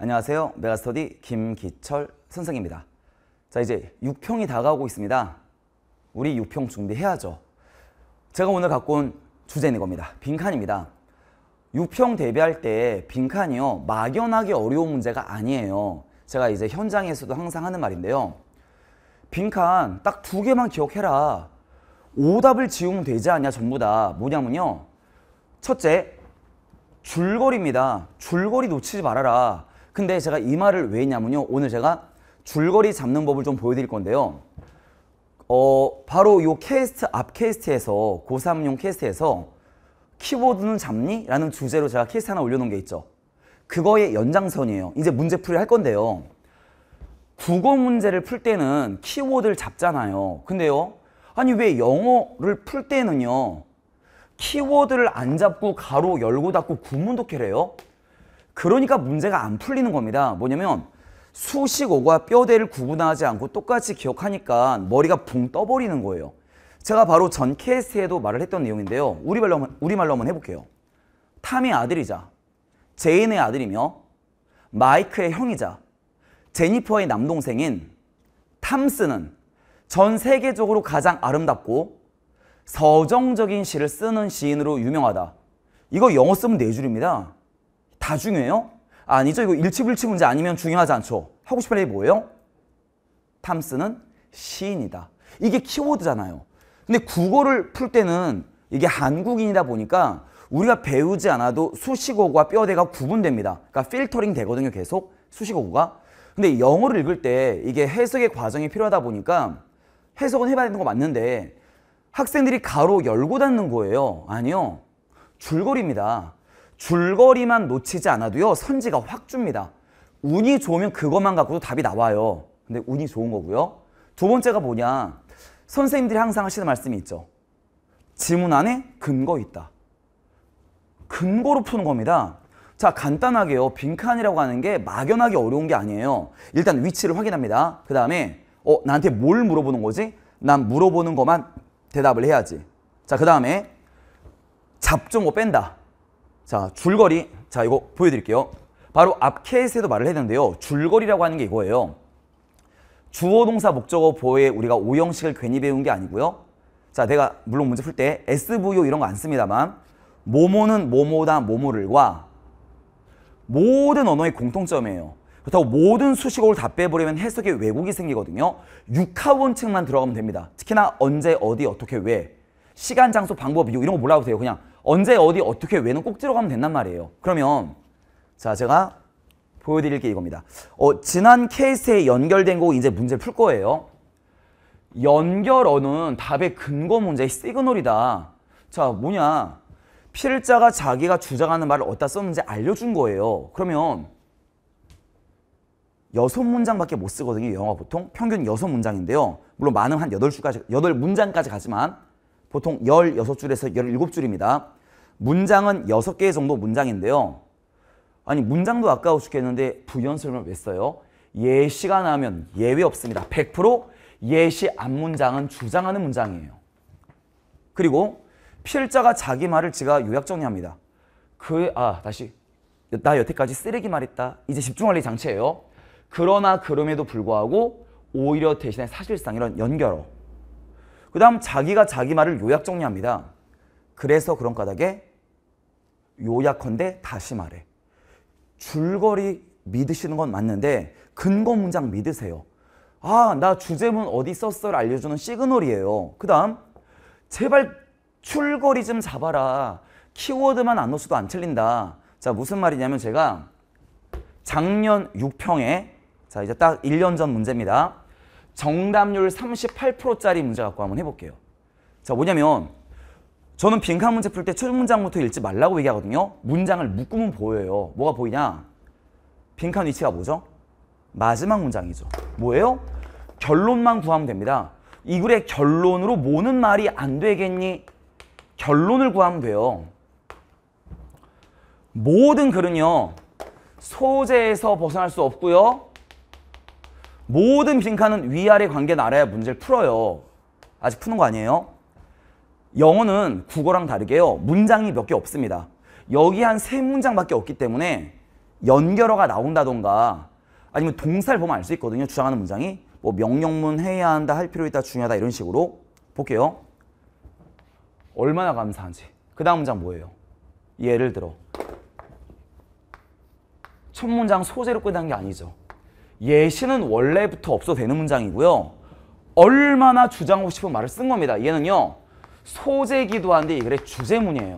안녕하세요. 메가스터디 김기철 선생입니다. 자, 이제 6평이 다가오고 있습니다. 우리 6평 준비해야죠. 제가 오늘 갖고 온 주제는 겁니다. 빈칸입니다. 6평 대비할 때 빈칸이요. 막연하게 어려운 문제가 아니에요. 제가 이제 현장에서도 항상 하는 말인데요. 빈칸 딱 두 개만 기억해라. 오답을 지우면 되지 않냐 전부 다. 뭐냐면요. 첫째, 줄거리입니다. 줄거리 놓치지 말아라. 근데 제가 이 말을 왜 했냐면요. 오늘 제가 줄거리 잡는 법을 좀 보여드릴 건데요. 어, 바로 요 캐스트 앞 캐스트에서 고3용 캐스트에서 키보드는 잡니? 라는 주제로 제가 캐스트 하나 올려놓은 게 있죠. 그거의 연장선이에요. 이제 문제풀이 할 건데요. 국어 문제를 풀 때는 키워드를 잡잖아요. 근데요. 아니 왜 영어를 풀 때는요. 키워드를 안 잡고 가로 열고 닫고 구문독해래요? 그러니까 문제가 안 풀리는 겁니다. 뭐냐면 수식어가 뼈대를 구분하지 않고 똑같이 기억하니까 머리가 붕 떠버리는 거예요. 제가 바로 전 케이스에도 말을 했던 내용인데요. 우리말로, 우리말로 한번 해볼게요. 탐의 아들이자 제인의 아들이며 마이크의 형이자 제니퍼의 남동생인 탐스는 전 세계적으로 가장 아름답고 서정적인 시를 쓰는 시인으로 유명하다. 이거 영어 쓰면 네 줄입니다. 다 중요해요? 아니죠. 이거 일치불치 문제 아니면 중요하지 않죠. 하고 싶은 얘기 뭐예요? 탐스는 시인이다. 이게 키워드잖아요. 근데 국어를 풀 때는 이게 한국인이다 보니까 우리가 배우지 않아도 수식어와 뼈대가 구분됩니다. 그러니까 필터링 되거든요. 계속 수식어구가. 근데 영어를 읽을 때 이게 해석의 과정이 필요하다 보니까 해석은 해봐야 되는 거 맞는데 학생들이 가로 열고 닫는 거예요. 아니요. 줄거리입니다. 줄거리만 놓치지 않아도요 선지가 확 줍니다. 운이 좋으면 그것만 갖고도 답이 나와요. 근데 운이 좋은 거고요. 두 번째가 뭐냐 선생님들이 항상 하시는 말씀이 있죠. 지문 안에 근거 있다. 근거로 푸는 겁니다. 자 간단하게요 빈칸이라고 하는 게 막연하게 어려운 게 아니에요 일단 위치를 확인합니다 그 다음에 어 나한테 뭘 물어보는 거지? 난 물어보는 것만 대답을 해야지 자 그 다음에 잡종어 뭐 뺀다 자, 줄거리. 자, 이거 보여드릴게요. 바로 앞 케이스에도 말을 했는데요. 줄거리라고 하는 게 이거예요. 주어 동사 목적어 보호에 우리가 오형식을 괜히 배운 게 아니고요. 자, 내가 물론 문제 풀 때 SVO 이런 거 안 씁니다만 모모는 모모다 모모를과 모든 언어의 공통점이에요. 그렇다고 모든 수식어를 다 빼버리면 해석에 왜곡이 생기거든요. 육하원칙만 들어가면 됩니다. 특히나 언제, 어디, 어떻게, 왜. 시간, 장소, 방법, 이유 이런 거 몰라도 돼요. 그냥 언제 어디 어떻게 왜는 꼭지로 가면 된단 말이에요. 그러면 자 제가 보여드릴 게 이겁니다. 어, 지난 케이스에 연결된 거 이제 문제 풀 거예요. 연결어는 답의 근거 문제의 시그널이다. 자 뭐냐 필자가 자기가 주장하는 말을 어디다 썼는지 알려준 거예요. 그러면 여섯 문장밖에 못 쓰거든요. 영어 보통 평균 여섯 문장인데요. 물론 많은 한 여덟 주까지 여덟 문장까지 가지만 보통 16줄에서 17줄입니다. 문장은 6개 정도 문장인데요. 아니 문장도 아까워 죽겠는데 부연설명을 왜 써요? 예시가 나면 예외 없습니다. 100% 예시 앞문장은 주장하는 문장이에요. 그리고 필자가 자기 말을 지가 요약 정리합니다. 그, 아, 다시. 나 여태까지 쓰레기 말했다. 이제 집중관리 장치예요. 그러나 그럼에도 불구하고 오히려 대신에 사실상 이런 연결어. 그 다음 자기가 자기 말을 요약 정리합니다. 그래서 그런 까닭에 요약컨대 다시 말해. 줄거리 믿으시는 건 맞는데 근거 문장 믿으세요. 아, 나 주제문 어디 썼어를 알려주는 시그널이에요. 그 다음, 제발 출거리 좀 잡아라. 키워드만 안 넣어서도 안 틀린다. 자, 무슨 말이냐면 제가 작년 6평에 자, 이제 딱 1년 전 문제입니다. 정답률 38%짜리 문제 갖고 한번 해볼게요. 자, 뭐냐면 저는 빈칸 문제 풀 때 첫 문장부터 읽지 말라고 얘기하거든요. 문장을 묶으면 보여요. 뭐가 보이냐? 빈칸 위치가 뭐죠? 마지막 문장이죠. 뭐예요? 결론만 구하면 됩니다. 이 글의 결론으로 모는 말이 안 되겠니? 결론을 구하면 돼요. 모든 글은요. 소재에서 벗어날 수 없고요. 모든 빈칸은 위아래 관계는 알아야 문제를 풀어요. 아직 푸는 거 아니에요? 영어는 국어랑 다르게요. 문장이 몇 개 없습니다. 여기 한 세 문장밖에 없기 때문에 연결어가 나온다던가 아니면 동사를 보면 알 수 있거든요. 주장하는 문장이. 뭐 명령문 해야 한다, 할 필요 있다, 중요하다 이런 식으로 볼게요. 얼마나 감사한지. 그 다음 문장 뭐예요? 예를 들어 첫 문장 소재로 끝난 게 아니죠. 예시는 원래부터 없어도 되는 문장이고요. 얼마나 주장하고 싶은 말을 쓴 겁니다. 얘는요. 소재기도 한데 이 글의 주제문이에요.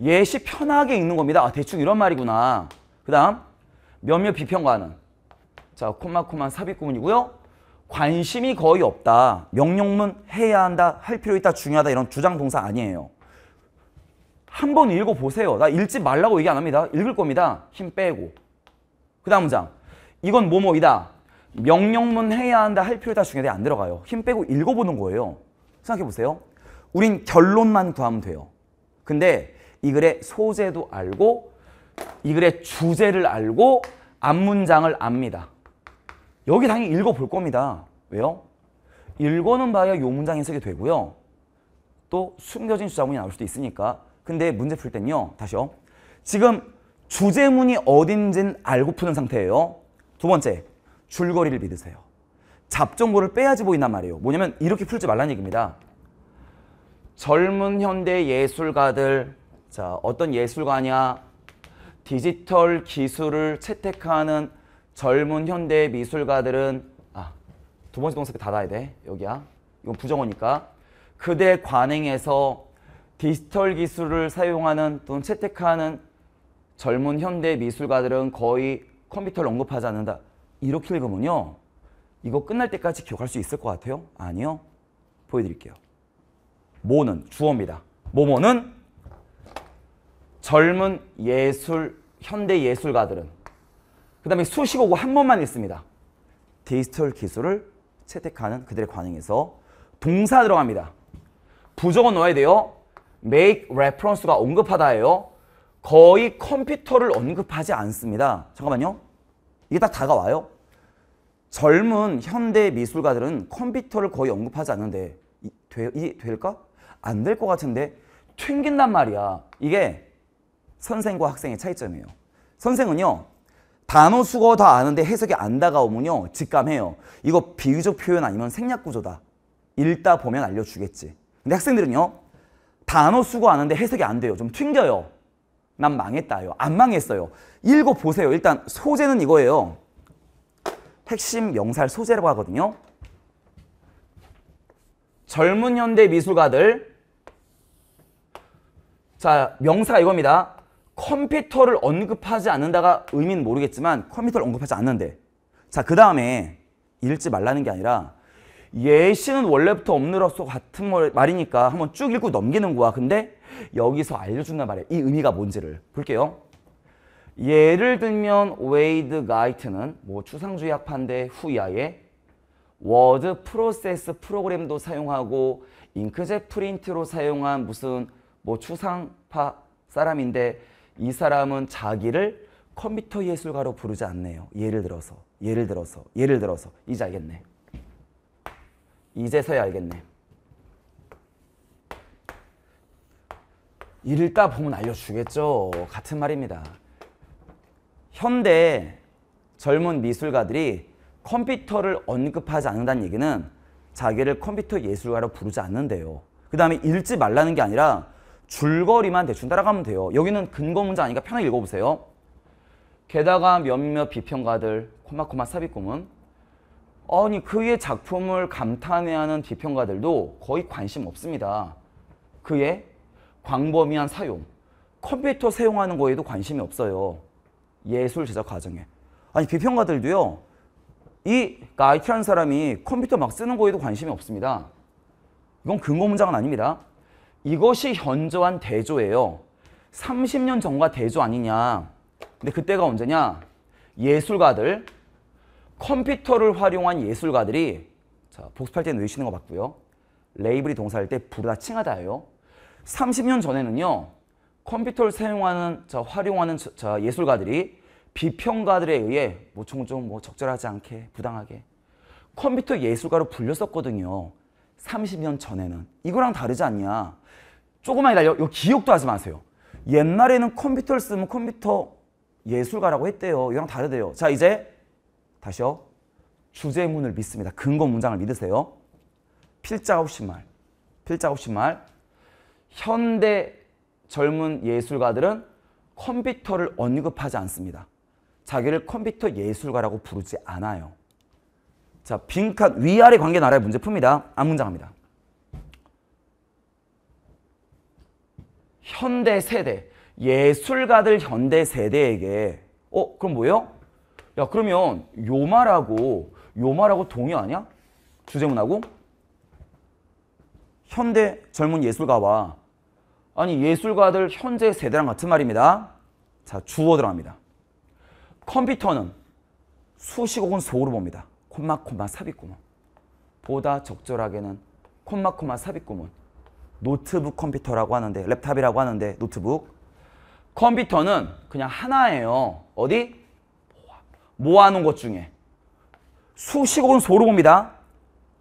예시 편하게 읽는 겁니다. 아, 대충 이런 말이구나. 그 다음 몇몇 비평가는 자 콤마콤마 삽입구문이고요. 관심이 거의 없다. 명령문 해야 한다. 할 필요 있다. 중요하다. 이런 주장 동사 아니에요. 한번 읽어보세요. 나 읽지 말라고 얘기 안 합니다. 읽을 겁니다. 힘 빼고. 그 다음 문장. 이건 뭐뭐이다. 명령문 해야 한다 할 필요 다중요한안 들어가요. 힘 빼고 읽어보는 거예요. 생각해보세요. 우린 결론만 구하면 돼요. 근데 이 글의 소재도 알고 이 글의 주제를 알고 앞문장을 압니다. 여기 당연히 읽어볼 겁니다. 왜요? 읽어는 봐야 요 문장 해석이 되고요. 또 숨겨진 주자문이 나올 수도 있으니까 근데 문제 풀 땐요. 다시요. 지금 주제문이 어딘진 알고 푸는 상태예요. 두 번째, 줄거리를 믿으세요. 잡종보를 빼야지 보인단 말이에요. 뭐냐면 이렇게 풀지 말란 얘기입니다. 젊은 현대 예술가들, 자 어떤 예술가냐, 디지털 기술을 채택하는 젊은 현대 미술가들은 아, 두 번째 동사까지 닫아야 돼. 여기야. 이건 부정어니까. 그대 관행에서 디지털 기술을 사용하는 또는 채택하는 젊은 현대 미술가들은 거의 컴퓨터를 언급하지 않는다. 이렇게 읽으면요. 이거 끝날 때까지 기억할 수 있을 것 같아요? 아니요. 보여드릴게요. 모는 주어입니다. 모모는 젊은 예술, 현대 예술가들은 그 다음에 수식어고 한 번만 있습니다. 디지털 기술을 채택하는 그들의 관행에서 동사 들어갑니다. 부정어 넣어야 돼요. make reference가 언급하다예요. 거의 컴퓨터를 언급하지 않습니다. 잠깐만요. 이게 딱 다가와요. 젊은 현대 미술가들은 컴퓨터를 거의 언급하지 않는데 이, 되, 이 될까? 안 될 것 같은데 튕긴단 말이야. 이게 선생과 학생의 차이점이에요. 선생은요. 단어 수거 다 아는데 해석이 안 다가오면요. 직감해요. 이거 비유적 표현 아니면 생략구조다. 읽다 보면 알려주겠지. 근데 학생들은요. 단어 쓰고하는데 해석이 안 돼요. 좀 튕겨요. 난 망했다요. 안 망했어요. 읽어보세요. 일단 소재는 이거예요. 핵심 명사 소재라고 하거든요. 젊은 현대 미술가들 자 명사가 이겁니다. 컴퓨터를 언급하지 않는다가 의미는 모르겠지만 컴퓨터를 언급하지 않는데 자그 다음에 읽지 말라는 게 아니라 예시는 원래부터 없느로서 같은 말이니까 한번 쭉 읽고 넘기는 거야. 근데 여기서 알려준단 말이야. 이 의미가 뭔지를 볼게요. 예를 들면 웨이드 가이트는 뭐 추상주의 학파인데 후야에 워드 프로세스 프로그램도 사용하고 잉크젯 프린트로 사용한 무슨 뭐 추상파 사람인데 이 사람은 자기를 컴퓨터 예술가로 부르지 않네요. 예를 들어서, 예를 들어서, 예를 들어서 이제 알겠네. 이제서야 알겠네. 읽다 보면 알려주겠죠. 같은 말입니다. 현대 젊은 미술가들이 컴퓨터를 언급하지 않는다는 얘기는 자기를 컴퓨터 예술가로 부르지 않는데요. 그 다음에 읽지 말라는 게 아니라 줄거리만 대충 따라가면 돼요. 여기는 근거 문제 아니니까 편하게 읽어보세요. 게다가 몇몇 비평가들, 코마코마 삽입고문 아니 그의 작품을 감탄해하는 비평가들도 거의 관심 없습니다. 그의 광범위한 사용, 컴퓨터 사용하는 거에도 관심이 없어요. 예술 제작 과정에. 아니 비평가들도요. 이그이니까라는 사람이 컴퓨터 막 쓰는 거에도 관심이 없습니다. 이건 근거 문장은 아닙니다. 이것이 현저한 대조예요. 30년 전과 대조 아니냐. 근데 그때가 언제냐? 예술가들, 컴퓨터를 활용한 예술가들이 자, 복습할 때는 외시는거 맞고요. 레이블이 동사일 때 부르다 칭하다해요 30년 전에는요. 컴퓨터를 사용하는 자, 활용하는 저 예술가들이 비평가들에 의해 뭐좀좀 뭐 적절하지 않게 부당하게 컴퓨터 예술가로 불렸었거든요. 30년 전에는 이거랑 다르지 않냐. 조금만 기다려. 요 기억도 하지 마세요. 옛날에는 컴퓨터를 쓰면 컴퓨터 예술가라고 했대요. 이랑 거 다르대요. 자 이제 다시요. 주제문을 믿습니다. 근거 문장을 믿으세요. 필자 없이 말. 필자 없이 말. 현대 젊은 예술가들은 컴퓨터를 언급하지 않습니다. 자기를 컴퓨터 예술가라고 부르지 않아요. 자, 빈칸 위아래 관계 나라의 문제 풉니다. 안 문장합니다. 현대 세대, 예술가들 현대 세대에게 어? 그럼 뭐예요? 야 그러면 요말하고요말하고 동의하냐? 주제문하고 현대 젊은 예술가와 아니 예술가들 현재 세대랑 같은 말입니다. 자 주어 들어갑니다. 컴퓨터는 수식 혹은 소로 봅니다. 콤마 콤마 삽입구문 보다 적절하게는 콤마 콤마 삽입구문 노트북 컴퓨터라고 하는데 랩탑이라고 하는데 노트북 컴퓨터는 그냥 하나예요. 어디? 모아놓은 것 중에 수식어는 소르고니다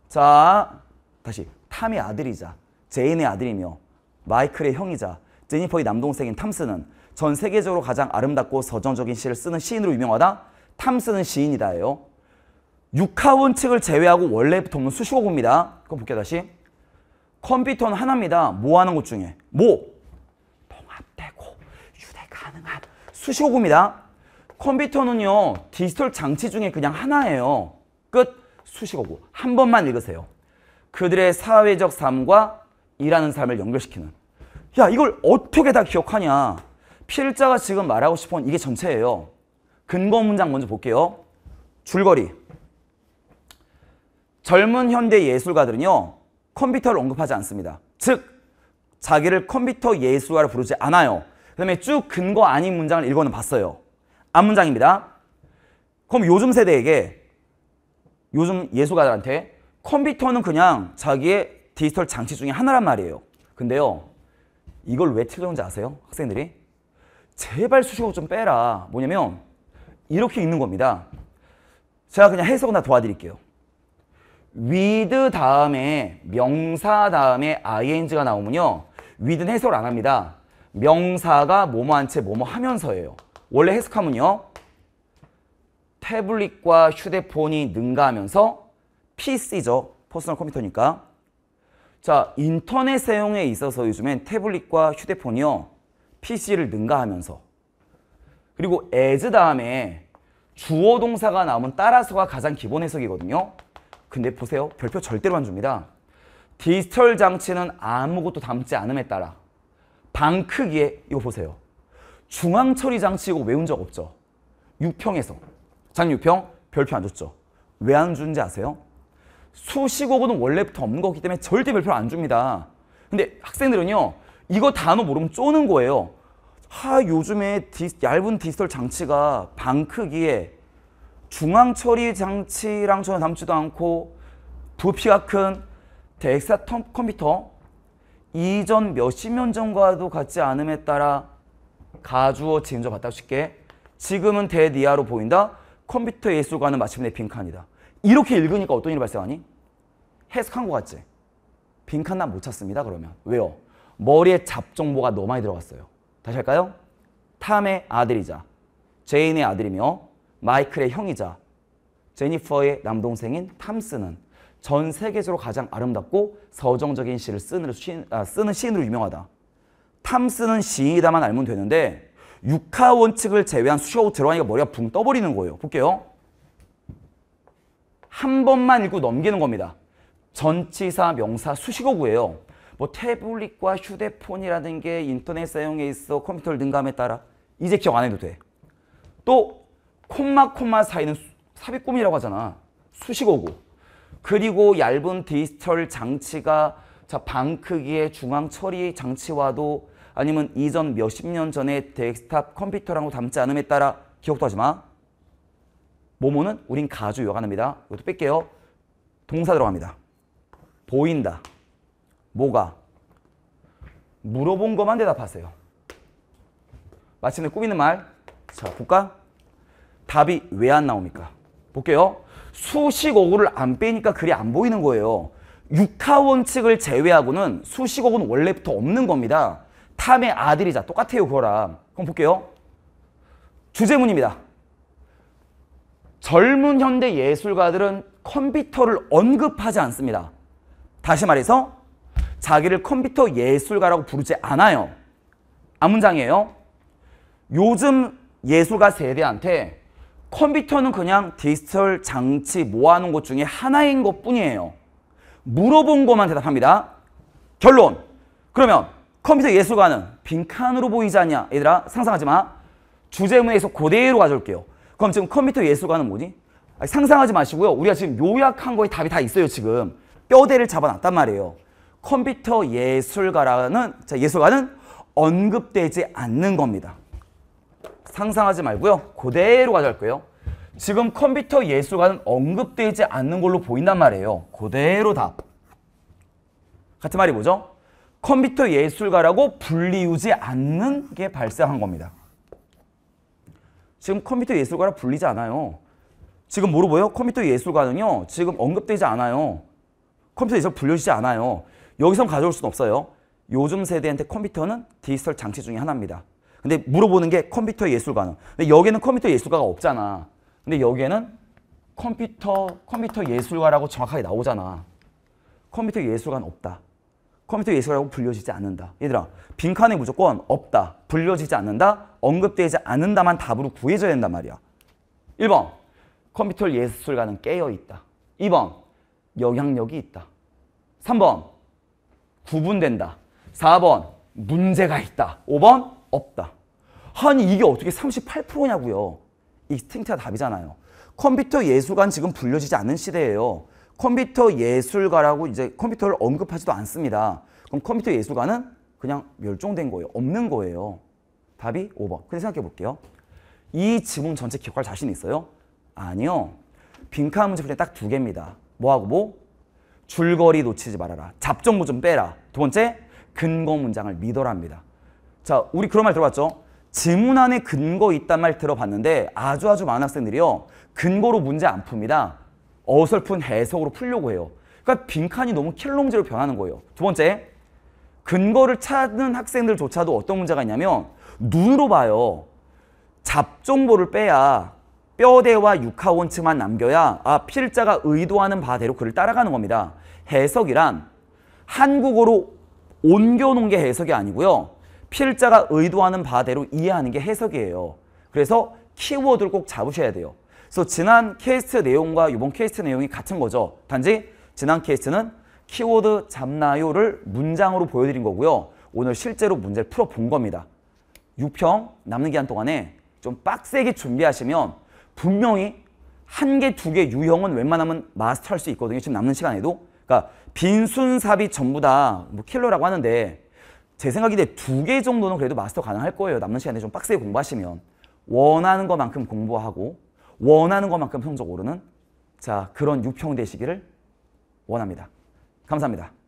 자, 다시 탐의 아들이자 제인의 아들이며 마이클의 형이자 제니퍼의 남동생인 탐스는 전 세계적으로 가장 아름답고 서정적인 시를 쓰는 시인으로 유명하다. 탐스는 시인이다예요. 육하원 측을 제외하고 원래부터 없는 수식어구니다 그럼 볼게요 다시. 컴퓨터는 하나입니다. 뭐 하는 것 중에. 뭐. 통합되고 유대 가능한 수식어구니다 컴퓨터는요 디지털 장치 중에 그냥 하나예요. 끝 수식어고 한 번만 읽으세요. 그들의 사회적 삶과 일하는 삶을 연결시키는 야 이걸 어떻게 다 기억하냐 필자가 지금 말하고 싶은 이게 전체예요. 근거 문장 먼저 볼게요. 줄거리 젊은 현대 예술가들은요 컴퓨터를 언급하지 않습니다. 즉 자기를 컴퓨터 예술가로 부르지 않아요. 그 다음에 쭉 근거 아닌 문장을 읽어는 봤어요. 앞문장입니다. 그럼 요즘 세대에게 요즘 예술가들한테 컴퓨터는 그냥 자기의 디지털 장치 중에 하나란 말이에요. 근데요. 이걸 왜 틀렸는지 아세요? 학생들이? 제발 수식어 좀 빼라. 뭐냐면 이렇게 읽는 겁니다. 제가 그냥 해석은 다 도와드릴게요. w i 다음에 명사 다음에 ing가 나오면요. w i 는 해석을 안 합니다. 명사가 뭐뭐 한채 뭐뭐 하면서예요. 원래 해석하면요 태블릿과 휴대폰이 능가하면서 PC죠. 퍼스널 컴퓨터니까. 자, 인터넷 사용에 있어서 요즘엔 태블릿과 휴대폰이요. PC를 능가하면서. 그리고 as 다음에 주어 동사가 나오면 따라서가 가장 기본 해석이거든요. 근데 보세요. 별표 절대로 안 줍니다. 디지털 장치는 아무것도 담지 않음에 따라 방 크기에 이거 보세요. 중앙 처리 장치이고 외운 적 없죠. 6평에서 장 6평 별표 안 줬죠. 왜 안 주는지 아세요? 수시고고는 원래부터 없는 거기 때문에 절대 별표 안 줍니다. 근데 학생들은요. 이거 단어 모르면 쪼는 거예요. 하 요즘에 디, 얇은 디지털 장치가 방 크기에 중앙 처리 장치랑 전혀 닮지도 않고 부피가 큰 덱사 컴퓨터 이전 몇 십 년 전과도 같지 않음에 따라 가주어 진음절다고 칠게. 지금은 대디아로 보인다. 컴퓨터 예술관은 마침내 빈칸이다. 이렇게 읽으니까 어떤 일이 발생하니? 해석한 것 같지? 빈칸 난 못 찾습니다. 그러면. 왜요? 머리에 잡정보가 너무 많이 들어갔어요. 다시 할까요? 탐의 아들이자 제인의 아들이며 마이클의 형이자 제니퍼의 남동생인 탐스는 전 세계적으로 가장 아름답고 서정적인 시를 쓰는, 시인, 아, 쓰는 시인으로 유명하다. 탐스는 싱이다만 알면 되는데 육하 원칙을 제외한 수시하고 들어가니까 머리가 붕 떠버리는 거예요. 볼게요. 한 번만 읽고 넘기는 겁니다. 전치사, 명사, 수식어구예요. 뭐 태블릿과 휴대폰이라는 게 인터넷 사용에 있어 컴퓨터를 능감에 따라 이제 기억 안 해도 돼. 또 콤마 콤마 사이는 삽입꿈이라고 하잖아. 수식어구. 그리고 얇은 디지털 장치가 자, 방 크기의 중앙 처리 장치와도 아니면 이전 몇십 년 전에 데스크탑 컴퓨터라고 닮지 않음에 따라 기억도 하지 마. 모모는 우린 가주 여간합니다. 이것도 뺄게요. 동사 들어갑니다. 보인다. 뭐가? 물어본 것만 대답하세요. 마침내 꾸미는 말. 자, 볼까? 답이 왜 안 나옵니까? 볼게요. 수식어구를 안 빼니까 글이 안 보이는 거예요. 육하원칙을 제외하고는 수식어구는 원래부터 없는 겁니다. 탐의 아들이자 똑같아요 그거랑 그럼 볼게요 주제문입니다 젊은 현대 예술가들은 컴퓨터를 언급하지 않습니다 다시 말해서 자기를 컴퓨터 예술가라고 부르지 않아요 암문장이에요 요즘 예술가 세대한테 컴퓨터는 그냥 디지털 장치 모아놓은 것 중에 하나인 것 뿐이에요 물어본 것만 대답합니다 결론 그러면 컴퓨터 예술관은 빈칸으로 보이지 않냐? 얘들아 상상하지 마. 주제문에서 그대로 가져올게요. 그럼 지금 컴퓨터 예술관은 뭐니? 아니, 상상하지 마시고요. 우리가 지금 요약한 거에 답이 다 있어요. 지금 뼈대를 잡아놨단 말이에요. 컴퓨터 예술가라는 자, 예술가는 언급되지 않는 겁니다. 상상하지 말고요. 그대로 가져올게요 지금 컴퓨터 예술가는 언급되지 않는 걸로 보인단 말이에요. 그대로 답. 같은 말이 뭐죠? 컴퓨터 예술가라고 불리우지 않는 게 발생한 겁니다. 지금 컴퓨터 예술가라 불리지 않아요. 지금 뭐로 보여? 컴퓨터 예술가는요. 지금 언급되지 않아요. 컴퓨터 예술 불려지지 않아요. 여기선 가져올 수는 없어요. 요즘 세대한테 컴퓨터는 디지털 장치 중에 하나입니다. 근데 물어보는 게 컴퓨터 예술가는. 근데 여기는 컴퓨터 예술가가 없잖아. 근데 여기에는 컴퓨터 컴퓨터 예술가라고 정확하게 나오잖아. 컴퓨터 예술가는 없다. 컴퓨터 예술이라고 불려지지 않는다. 얘들아, 빈칸에 무조건 없다, 불려지지 않는다, 언급되지 않는다만 답으로 구해져야 된단 말이야. 1번, 컴퓨터 예술가는 깨어있다. 2번, 영향력이 있다. 3번, 구분된다. 4번, 문제가 있다. 5번, 없다. 아니, 이게 어떻게 38%냐고요. 이스팅트가 답이잖아요. 컴퓨터 예술관 지금 불려지지 않은 시대예요. 컴퓨터 예술가라고 이제 컴퓨터를 언급하지도 않습니다. 그럼 컴퓨터 예술가는 그냥 멸종된 거예요. 없는 거예요. 답이 5번. 그 근데 생각해 볼게요. 이 지문 전체 기억할 자신 있어요? 아니요. 빈칸 문제 풀이 딱두 개입니다. 뭐하고 뭐? 줄거리 놓치지 말아라. 잡정부 좀 빼라. 두 번째, 근거 문장을 믿어랍니다. 자, 우리 그런 말 들어봤죠? 지문 안에 근거 있단 말 들어봤는데 아주 아주 많은 학생들이요. 근거로 문제 안 풉니다. 어설픈 해석으로 풀려고 해요. 그러니까 빈칸이 너무 킬롱지로 변하는 거예요. 두 번째, 근거를 찾는 학생들조차도 어떤 문제가 있냐면 눈으로 봐요. 잡종보를 빼야 뼈대와 육하원층만 남겨야 아 필자가 의도하는 바대로 그를 따라가는 겁니다. 해석이란 한국어로 옮겨놓은 게 해석이 아니고요. 필자가 의도하는 바대로 이해하는 게 해석이에요. 그래서 키워드를 꼭 잡으셔야 돼요. 그래서 지난 케이스 내용과 이번 케이스 내용이 같은 거죠. 단지 지난 케이스는 키워드 잡나요를 문장으로 보여드린 거고요. 오늘 실제로 문제를 풀어본 겁니다. 6평 남는 기간 동안에 좀 빡세게 준비하시면 분명히 한 개, 두 개 유형은 웬만하면 마스터할 수 있거든요. 지금 남는 시간에도. 그러니까 빈순삽이 전부 다 뭐 킬러라고 하는데 제 생각인데 두 개 정도는 그래도 마스터 가능할 거예요. 남는 시간에 좀 빡세게 공부하시면. 원하는 것만큼 공부하고 원하는 것만큼 성적 오르는 자 그런 유평 되시기를 원합니다. 감사합니다.